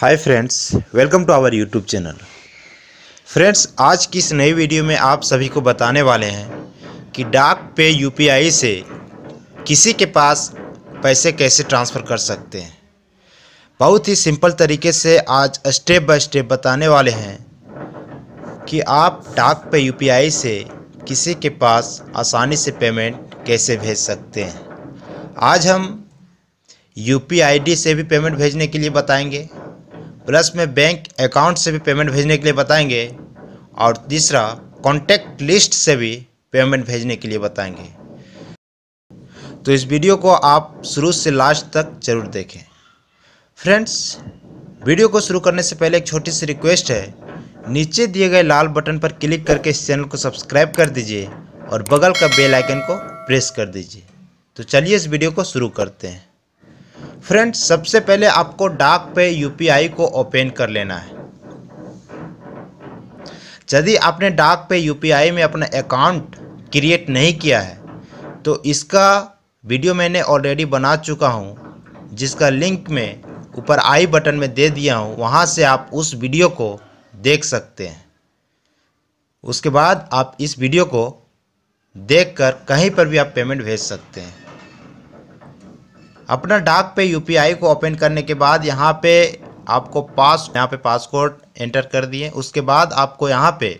hi friends welcome to our YouTube channel friends आज की इस नई वीडियो में आप सभी को बताने वाले हैं कि डाक पे यूपीआई से किसी के पास पैसे कैसे ट्रांसफ़र कर सकते हैं बहुत ही सिंपल तरीके से आज स्टेप बाय स्टेप बताने वाले हैं कि आप डाक पे यूपीआई से किसी के पास आसानी से पेमेंट कैसे भेज सकते हैं आज हम यू पी आई डी से भी पेमेंट भेजने के लिए बताएंगे प्लस में बैंक अकाउंट से भी पेमेंट भेजने के लिए बताएंगे और तीसरा कॉन्टैक्ट लिस्ट से भी पेमेंट भेजने के लिए बताएंगे तो इस वीडियो को आप शुरू से लास्ट तक जरूर देखें फ्रेंड्स वीडियो को शुरू करने से पहले एक छोटी सी रिक्वेस्ट है नीचे दिए गए लाल बटन पर क्लिक करके इस चैनल को सब्सक्राइब कर दीजिए और बगल का बेल आइकन को प्रेस कर दीजिए तो चलिए इस वीडियो को शुरू करते हैं फ्रेंड्स सबसे पहले आपको डाक पे यूपीआई को ओपन कर लेना है यदि आपने डाक पे यूपीआई में अपना अकाउंट क्रिएट नहीं किया है तो इसका वीडियो मैंने ऑलरेडी बना चुका हूँ जिसका लिंक मैं ऊपर आई बटन में दे दिया हूँ वहाँ से आप उस वीडियो को देख सकते हैं उसके बाद आप इस वीडियो को देखकर कहीं पर भी आप पेमेंट भेज सकते हैं अपना डाक पे यूपीआई को ओपन करने के बाद यहाँ पे आपको पास यहाँ पे पासपोर्ट एंटर कर दिए उसके बाद आपको यहाँ पे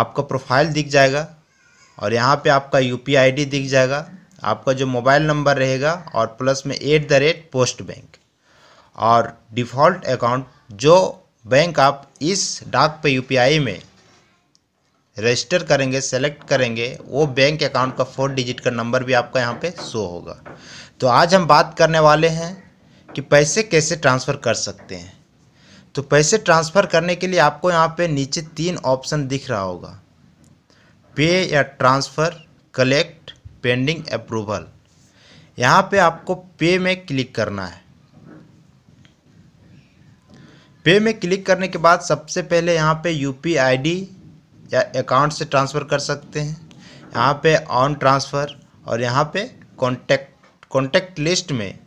आपका प्रोफाइल दिख जाएगा और यहाँ पे आपका यू पी दिख जाएगा आपका जो मोबाइल नंबर रहेगा और प्लस में at the rate post bank और डिफ़ॉल्ट अकाउंट जो बैंक आप इस डाक पे यूपीआई में रजिस्टर करेंगे सेलेक्ट करेंगे वो बैंक अकाउंट का फोर डिजिट का नंबर भी आपका यहाँ पे शो होगा तो आज हम बात करने वाले हैं कि पैसे कैसे ट्रांसफ़र कर सकते हैं तो पैसे ट्रांसफ़र करने के लिए आपको यहाँ पे नीचे तीन ऑप्शन दिख रहा होगा पे या ट्रांसफ़र कलेक्ट पेंडिंग अप्रूवल यहाँ पे आपको पे में क्लिक करना है पे में क्लिक करने के बाद सबसे पहले यहाँ पे यू पी आई डी या अकाउंट से ट्रांसफ़र कर सकते हैं यहाँ पे ऑन ट्रांसफ़र और यहाँ पे कॉन्टैक्ट कॉन्टैक्ट लिस्ट में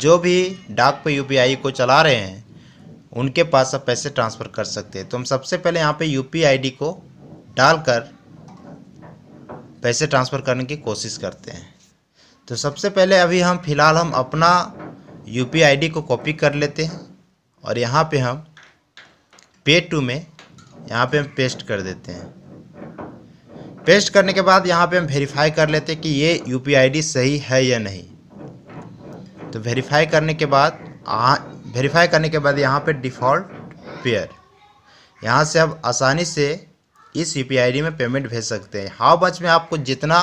जो भी डाक पे यू को चला रहे हैं उनके पास आप पैसे ट्रांसफ़र कर सकते हैं तो हम सबसे पहले यहाँ पे यू पी को डालकर पैसे ट्रांसफ़र करने की कोशिश करते हैं तो सबसे पहले अभी हम फ़िलहाल हम अपना यू पी आई डी को कॉपी कर लेते हैं और यहाँ पे हम पे टू में यहाँ पे हम पेस्ट कर देते हैं पेस्ट करने के बाद यहाँ पे हम वेरीफाई कर लेते हैं कि ये यू पी सही है या नहीं तो वेरीफाई करने के बाद वेरीफाई करने के बाद यहाँ पे डिफ़ॉल्ट पेयर यहाँ से आप आसानी से इस यू पी में पेमेंट भेज सकते हैं हाउ मच में आपको जितना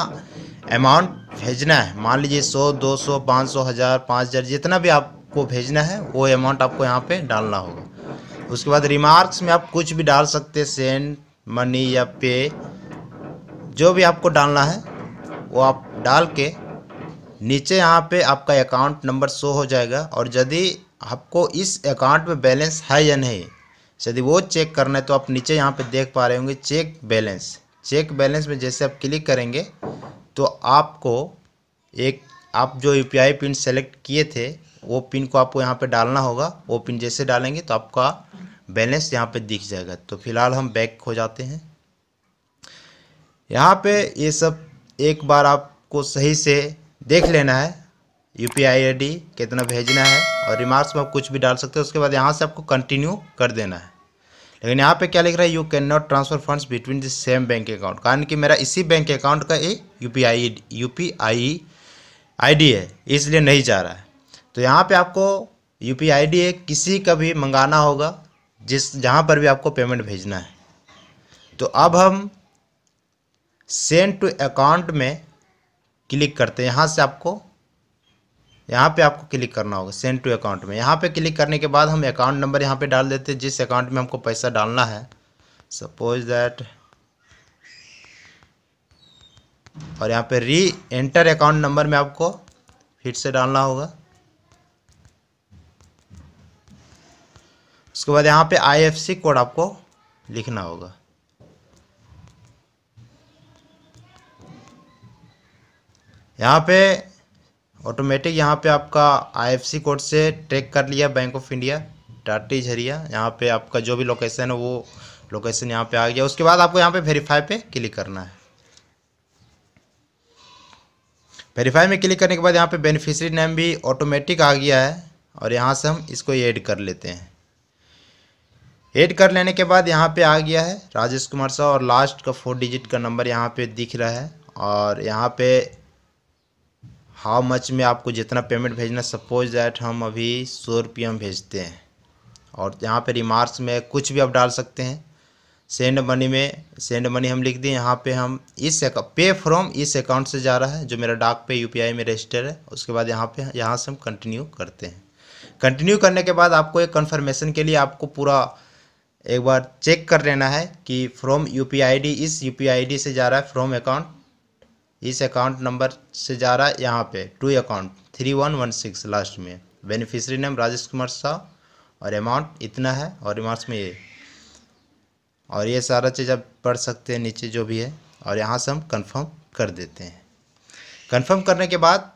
अमाउंट भेजना है मान लीजिए सौ दो सौ पाँच सौ हज़ार पाँच हज़ार जितना भी आपको भेजना है वो अमाउंट आपको यहाँ पे डालना होगा उसके बाद रिमार्क्स में आप कुछ भी डाल सकते हैं सेंड मनी या पे जो भी आपको डालना है वो आप डाल के नीचे यहाँ पे आपका अकाउंट नंबर शो हो जाएगा और यदि आपको इस अकाउंट में बैलेंस है या नहीं यदि वो चेक करना है तो आप नीचे यहाँ पे देख पा रहे होंगे चेक बैलेंस चेक बैलेंस में जैसे आप क्लिक करेंगे तो आपको एक आप जो यू पिन सेलेक्ट किए थे वो पिन को आपको यहाँ पे डालना होगा वो पिन जैसे डालेंगे तो आपका बैलेंस यहाँ पे दिख जाएगा तो फिलहाल हम बैक हो जाते हैं यहाँ पे ये सब एक बार आपको सही से देख लेना है यू पी आई आई कितना भेजना है और रिमार्क्स में आप कुछ भी डाल सकते हो उसके बाद यहाँ से आपको कंटिन्यू कर देना है लेकिन यहाँ पे क्या लिख रहा है you can not transfer funds between the same bank account कारण कि मेरा इसी बैंक अकाउंट का ये U P I U P I I D है इसलिए नहीं जा रहा है तो यहाँ पे आपको यू पी आई डी किसी का भी मंगाना होगा जिस जहाँ पर भी आपको पेमेंट भेजना है तो अब हम सेंड टू अकाउंट में क्लिक करते हैं यहाँ से आपको यहाँ पे आपको क्लिक करना होगा सेंड टू अकाउंट में यहाँ पे क्लिक करने के बाद हम अकाउंट नंबर यहाँ पे डाल देते हैं जिस अकाउंट में हमको पैसा डालना है सपोज दैट और यहाँ पे री एंटर अकाउंट नंबर में आपको फिर से डालना होगा उसके बाद यहाँ पे आईएफसी कोड आपको लिखना होगा यहाँ पे ऑटोमेटिक यहाँ पे आपका आईएफसी कोड से ट्रैक कर लिया बैंक ऑफ इंडिया टाटी झरिया यहाँ पे आपका जो भी लोकेशन है वो लोकेशन यहाँ पे आ गया उसके बाद आपको यहाँ पे वेरीफाई पे क्लिक करना है वेरीफाई में क्लिक करने के बाद यहाँ पे बेनिफिशियरी नेम भी ऑटोमेटिक आ गया है और यहाँ से हम इसको ऐड कर लेते हैं ऐड कर लेने के बाद यहाँ पे आ गया है राजेश कुमार साहब और लास्ट का फोर डिजिट का नंबर यहाँ पे दिख रहा है और यहाँ पे हाउ मच में आपको जितना पेमेंट भेजना सपोज दैट हम अभी सौ रुपये में भेजते हैं और यहाँ पे रिमार्क्स में कुछ भी आप डाल सकते हैं सेंड मनी में सेंड मनी हम लिख दिए यहाँ पे हम इस पे फ्रॉम इस अकाउंट से जा रहा है जो मेरा डाक पे यू में रजिस्टर है उसके बाद यहाँ पे यहाँ से हम कंटिन्यू करते हैं कंटिन्यू करने के बाद आपको एक कन्फर्मेशन के लिए आपको पूरा एक बार चेक कर लेना है कि from U P I D इस यू पी आई डी से जा रहा है फ्रॉम अकाउंट इस अकाउंट नंबर से जा रहा है यहाँ पे to account three one one six last में बेनिफिशरी नेम राजेश कुमार शाह और अमाउंट इतना है और रिमार्क्स में ये और ये सारा चीज़ आप पढ़ सकते हैं नीचे जो भी है और यहाँ से हम कन्फर्म कर देते हैं कन्फर्म करने के बाद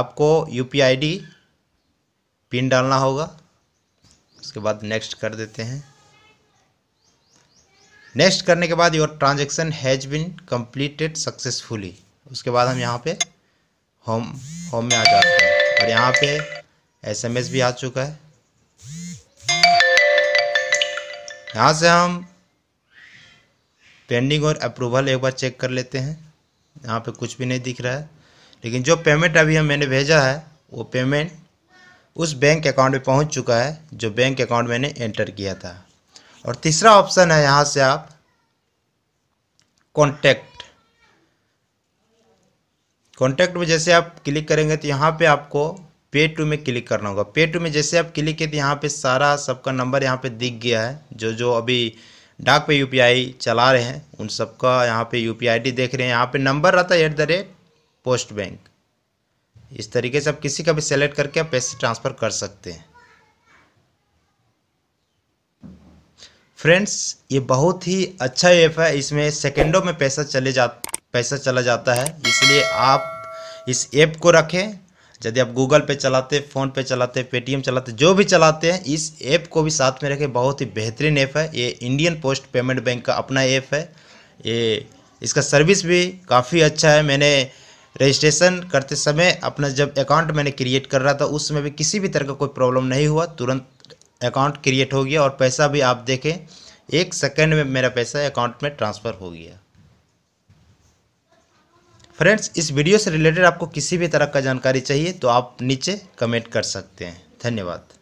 आपको U P I D pin डालना होगा उसके बाद नेक्स्ट कर देते हैं नेक्स्ट करने के बाद your transaction has been completed successfully उसके बाद हम यहाँ पे होम होम में आ जाते हैं और यहाँ पे एसएमएस भी आ चुका है यहाँ से हम पेंडिंग और अप्रूवल एक बार चेक कर लेते हैं यहाँ पे कुछ भी नहीं दिख रहा है लेकिन जो पेमेंट अभी हम मैंने भेजा है वो पेमेंट उस बैंक अकाउंट में पहुंच चुका है जो बैंक अकाउंट मैंने एंटर किया था और तीसरा ऑप्शन है यहाँ से आप कॉन्टैक्ट कॉन्टैक्ट में जैसे आप क्लिक करेंगे तो यहाँ पे आपको पे टू में क्लिक करना होगा पे टू में जैसे आप क्लिक किए तो यहाँ पे सारा सबका नंबर यहाँ पे दिख गया है जो जो अभी डाक पे यू चला रहे हैं उन सबका यहाँ पे यू पी देख रहे हैं यहाँ पे नंबर रहता है at the rate post bank इस तरीके से आप किसी का भी सेलेक्ट करके आप पैसे ट्रांसफ़र कर सकते हैं फ्रेंड्स ये बहुत ही अच्छा ऐप है इसमें सेकेंडों में पैसा चले जा पैसा चला जाता है इसलिए आप इस ऐप को रखें यदि आप गूगल पे चलाते फ़ोन पे चलाते पेटीएम चलाते जो भी चलाते हैं इस ऐप को भी साथ में रखें बहुत ही बेहतरीन ऐप है ये इंडियन पोस्ट पेमेंट बैंक का अपना ऐप है ये इसका सर्विस भी काफ़ी अच्छा है मैंने रजिस्ट्रेशन करते समय अपना जब अकाउंट मैंने क्रिएट कर रहा था उस समय भी किसी भी तरह का कोई प्रॉब्लम नहीं हुआ तुरंत अकाउंट क्रिएट हो गया और पैसा भी आप देखें एक सेकेंड में मेरा पैसा अकाउंट में ट्रांसफ़र हो गया फ्रेंड्स इस वीडियो से रिलेटेड आपको किसी भी तरह का जानकारी चाहिए तो आप नीचे कमेंट कर सकते हैं धन्यवाद